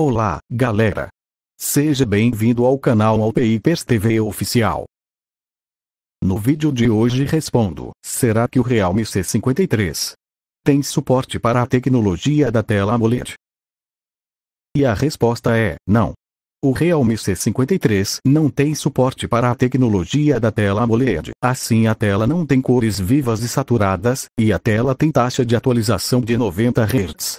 Olá, galera! Seja bem-vindo ao canal Alpeipers TV Oficial. No vídeo de hoje respondo, será que o Realme C53 tem suporte para a tecnologia da tela AMOLED? E a resposta é, não. O Realme C53 não tem suporte para a tecnologia da tela AMOLED, assim a tela não tem cores vivas e saturadas, e a tela tem taxa de atualização de 90 Hz.